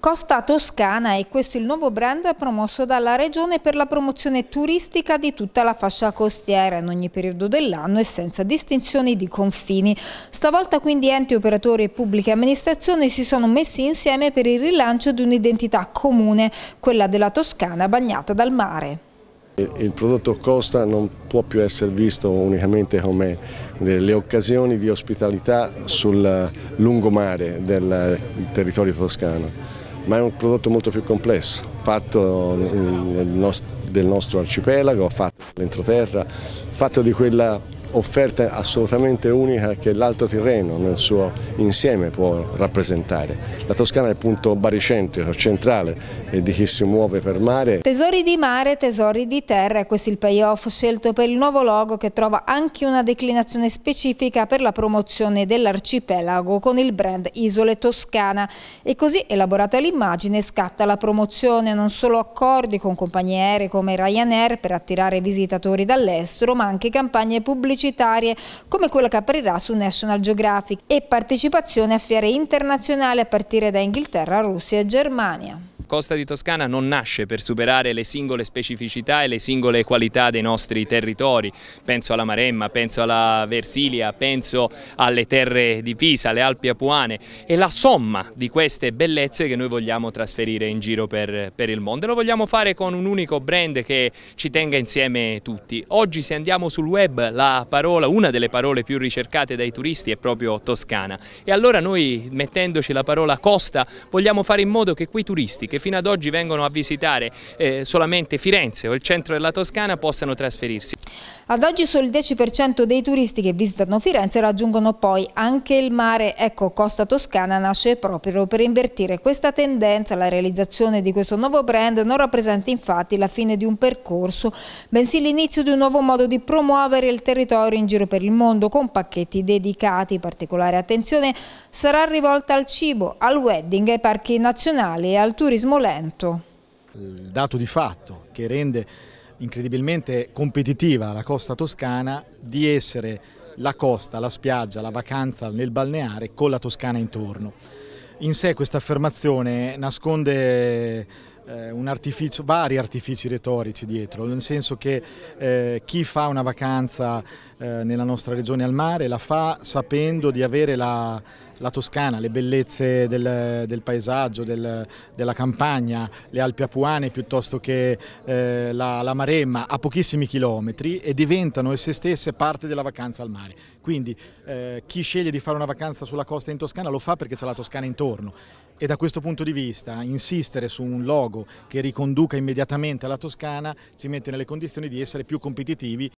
Costa Toscana è questo il nuovo brand promosso dalla Regione per la promozione turistica di tutta la fascia costiera in ogni periodo dell'anno e senza distinzioni di confini. Stavolta quindi enti, operatori e pubbliche amministrazioni si sono messi insieme per il rilancio di un'identità comune, quella della Toscana bagnata dal mare. Il prodotto Costa non può più essere visto unicamente come le occasioni di ospitalità sul eh, lungomare del eh, territorio toscano ma è un prodotto molto più complesso, fatto del nostro arcipelago, fatto dell'entroterra, fatto di quella offerta assolutamente unica che l'Alto Tirreno nel suo insieme può rappresentare. La Toscana è il punto baricentrico, centrale di chi si muove per mare. Tesori di mare, tesori di terra, questo è il payoff scelto per il nuovo logo che trova anche una declinazione specifica per la promozione dell'arcipelago con il brand Isole Toscana e così elaborata l'immagine scatta la promozione non solo accordi con compagnie aeree come Ryanair per attirare visitatori dall'estero ma anche campagne pubblicitarie pubblicitarie come quella che aprirà su National Geographic e partecipazione a fiere internazionali a partire da Inghilterra, Russia e Germania. Costa di Toscana non nasce per superare le singole specificità e le singole qualità dei nostri territori, penso alla Maremma, penso alla Versilia, penso alle terre di Pisa, alle Alpi Apuane, è la somma di queste bellezze che noi vogliamo trasferire in giro per, per il mondo e lo vogliamo fare con un unico brand che ci tenga insieme tutti. Oggi se andiamo sul web parola, una delle parole più ricercate dai turisti è proprio Toscana e allora noi mettendoci la parola costa vogliamo fare in modo che quei turisti che fino ad oggi vengono a visitare eh, solamente Firenze o il centro della Toscana possano trasferirsi. Ad oggi solo il 10% dei turisti che visitano Firenze raggiungono poi anche il mare. Ecco, Costa Toscana nasce proprio per invertire questa tendenza. La realizzazione di questo nuovo brand non rappresenta infatti la fine di un percorso, bensì l'inizio di un nuovo modo di promuovere il territorio in giro per il mondo con pacchetti dedicati. Particolare attenzione sarà rivolta al cibo, al wedding, ai parchi nazionali e al turismo turismo lento. Il dato di fatto che rende incredibilmente competitiva la costa toscana di essere la costa, la spiaggia, la vacanza nel balneare con la Toscana intorno. In sé questa affermazione nasconde eh, un artificio, vari artifici retorici dietro, nel senso che eh, chi fa una vacanza eh, nella nostra regione al mare la fa sapendo di avere la, la Toscana, le bellezze del, del paesaggio, del, della campagna, le Alpi Apuane piuttosto che eh, la, la, Maremma a pochissimi chilometri e diventano esse stesse parte della vacanza al mare. Quindi eh, chi sceglie di fare una vacanza sulla costa in Toscana lo fa perché c'è la Toscana intorno e da questo punto di vista insistere su un logo che riconduca immediatamente alla Toscana ci mette nelle condizioni di essere più competitivi.